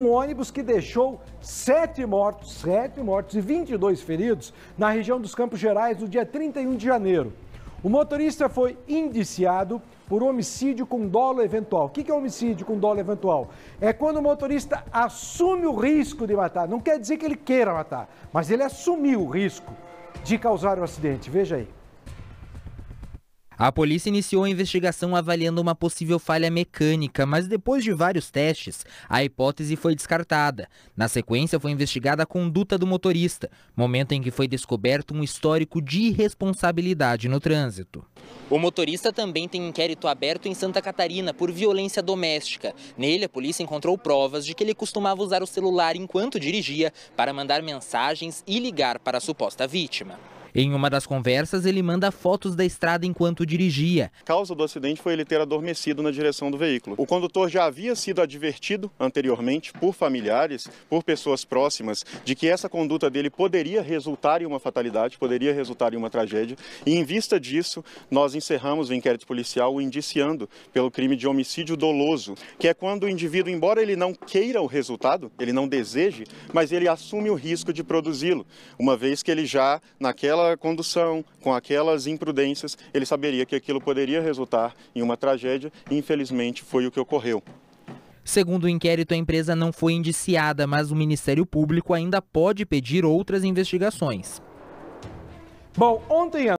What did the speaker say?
um ônibus que deixou sete mortos, sete mortos e 22 feridos na região dos Campos Gerais no dia 31 de janeiro. O motorista foi indiciado por homicídio com dolo eventual. O que é homicídio com dolo eventual? É quando o motorista assume o risco de matar. Não quer dizer que ele queira matar, mas ele assumiu o risco de causar o um acidente. Veja aí. A polícia iniciou a investigação avaliando uma possível falha mecânica, mas depois de vários testes, a hipótese foi descartada. Na sequência, foi investigada a conduta do motorista, momento em que foi descoberto um histórico de irresponsabilidade no trânsito. O motorista também tem inquérito aberto em Santa Catarina por violência doméstica. Nele, a polícia encontrou provas de que ele costumava usar o celular enquanto dirigia para mandar mensagens e ligar para a suposta vítima. Em uma das conversas, ele manda fotos da estrada enquanto dirigia. A causa do acidente foi ele ter adormecido na direção do veículo. O condutor já havia sido advertido anteriormente por familiares, por pessoas próximas, de que essa conduta dele poderia resultar em uma fatalidade, poderia resultar em uma tragédia. E em vista disso, nós encerramos o inquérito policial o indiciando pelo crime de homicídio doloso, que é quando o indivíduo, embora ele não queira o resultado, ele não deseje, mas ele assume o risco de produzi-lo, uma vez que ele já, naquela condução, com aquelas imprudências, ele saberia que aquilo poderia resultar em uma tragédia e infelizmente foi o que ocorreu. Segundo o inquérito, a empresa não foi indiciada, mas o Ministério Público ainda pode pedir outras investigações. Bom, ontem